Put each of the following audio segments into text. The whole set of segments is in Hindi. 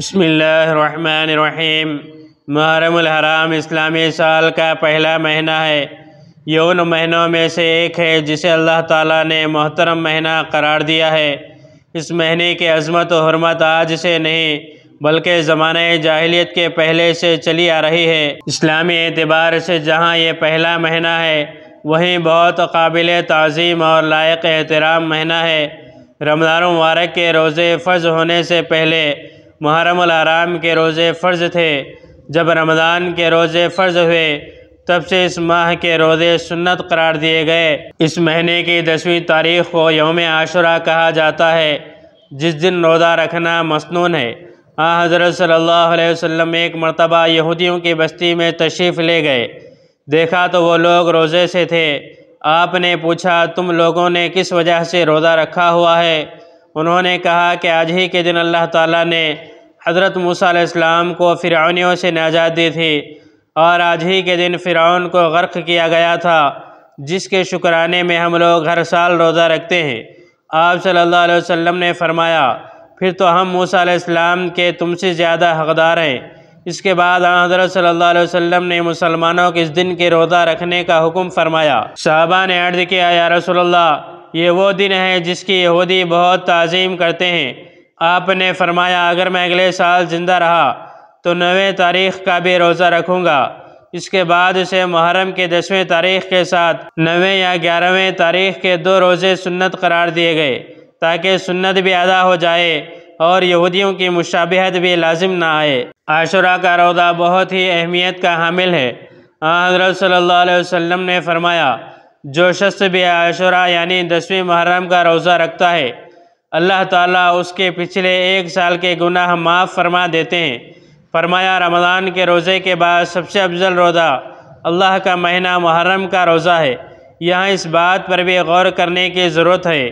बसमीम महरम हराम इस्लामी साल का पहला महीना है ये उन महीनों में से एक है जिसे अल्लाह ताला ने मोहतरम महीना करार दिया है इस महीने की अजमत और हरमत आज से नहीं बल्कि ज़मान जाहिलियत के पहले से चली आ रही है इस्लामी एतबार से जहाँ ये पहला महीना है वहीं बहुत काबिल तज़ीम और लायक एहतराम महीना है रमज़ान मुबारक के रोज़े फ़र्ज होने से पहले मुहरम आराम के रोज़े फ़र्ज़ थे जब रमज़ान के रोज़े फ़र्ज़ हुए तब से इस माह के रोज़े सुन्नत करार दिए गए इस महीने की दसवीं तारीख को योम आशुरा कहा जाता है जिस दिन रोज़ा रखना मसनून है हाँ हज़रत सल्लल्लाहु अलैहि वसल्लम एक मरतबा यहूदियों की बस्ती में तशरीफ़ ले गए देखा तो वो लोग रोज़े से थे आपने पूछा तुम लोगों ने किस वजह से रोज़ा रखा हुआ है उन्होंने कहा कि आज ही के दिन अल्लाह ताला ने हज़रत मूसा इस्लाम को फ़िरौनियों से नजात दी थी और आज ही के दिन फ़िरौन को गर्क किया गया था जिसके शुक्राने में हम लोग हर साल रोज़ा रखते हैं आप सल्लल्लाहु अलैहि वसल्लम ने फरमाया फिर तो हम मूसा इस्लाम के तुमसे ज़्यादा हकदार हैं इसके बाद हज़रत सल्लल्लाहु अलैहि वसल्लम ने मुसलमानों के इस दिन के रोज़ा रखने का हुक्म फरमाया साहबा ने अर्ज़ किया या रसोल्ला ये वो दिन है जिसकी यहूदी बहुत तज़ीम करते हैं आपने फरमाया अगर मैं अगले साल ज़िंदा रहा तो नवे तारीख का भी रोज़ा रखूँगा इसके बाद इसे मुहरम के दसवें तारीख के साथ नवे या ग्यारहवें तारीख के दो रोज़े सुन्नत करार दिए गए ताकि सुन्नत भी अदा हो जाए और यहूदियों की मुशाबहत भी लाजिम ना आए आशुरा का रोज़ा बहुत ही अहमियत का हामिल है हाँ, हजरत सल्लल्लाहु अलैहि वसल्लम ने फरमाया जो शख्स भी आशुरा यानी दसवीं मुहर्रम का रोज़ा रखता है अल्लाह ताला उसके पिछले एक साल के गुनाह माफ़ फरमा देते हैं फरमाया रमज़ान के रोज़े के बाद सबसे अफजल रोज़ा अल्लाह का महीना मुहर्रम का रोज़ा है यहाँ इस बात पर भी गौर करने की ज़रूरत है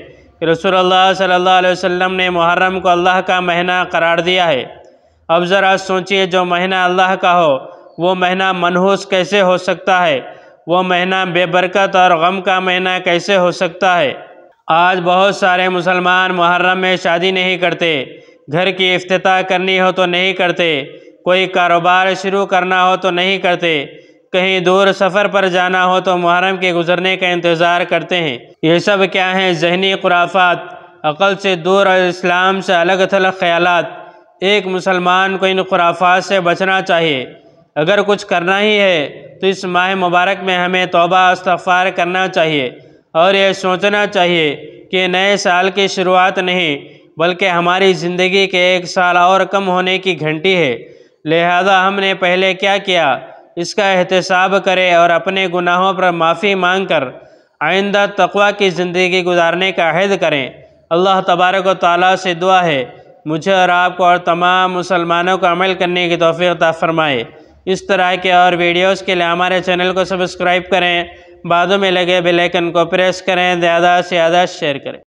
कि रसूल सल्ला वसम ने मुहर्रम को अल्लाह का महीना करार दिया है अब ज़रा सोचिए जो महीना अल्लाह का हो वो महीना मनहूस कैसे हो सकता है वो महीना बेबरकत और गम का महीना कैसे हो सकता है आज बहुत सारे मुसलमान मुहर्रम में शादी नहीं करते घर की अफ्ताह करनी हो तो नहीं करते कोई कारोबार शुरू करना हो तो नहीं करते कहीं दूर सफ़र पर जाना हो तो मुहर्रम के गुजरने का इंतज़ार करते हैं ये सब क्या हैं जहनी खुराफात अक़ल से दूर और इस्लाम से अलग थलग ख्याल एक मुसलमान को इन खुराफात से बचना चाहिए अगर कुछ करना ही है तो इस माह मुबारक में हमें तोबा इस्तफ़ार करना चाहिए और यह सोचना चाहिए कि नए साल की शुरुआत नहीं बल्कि हमारी ज़िंदगी के एक साल और कम होने की घंटी है लिहाजा हमने पहले क्या किया इसका एहतसाब करें और अपने गुनाहों पर माफ़ी मांग कर आइंदा तकवा की ज़िंदगी गुजारने का अहद करें अल्लाह तबारक ताली से दुआ है मुझे और आपको और तमाम मुसलमानों को अमल करने की तोफ़ी ता फरमाए इस तरह के और वीडियोज़ के लिए हमारे चैनल को सब्सक्राइब करें बाद में लगे बेलैकन को प्रेस करें ज़्यादा से ज़्यादा शेयर करें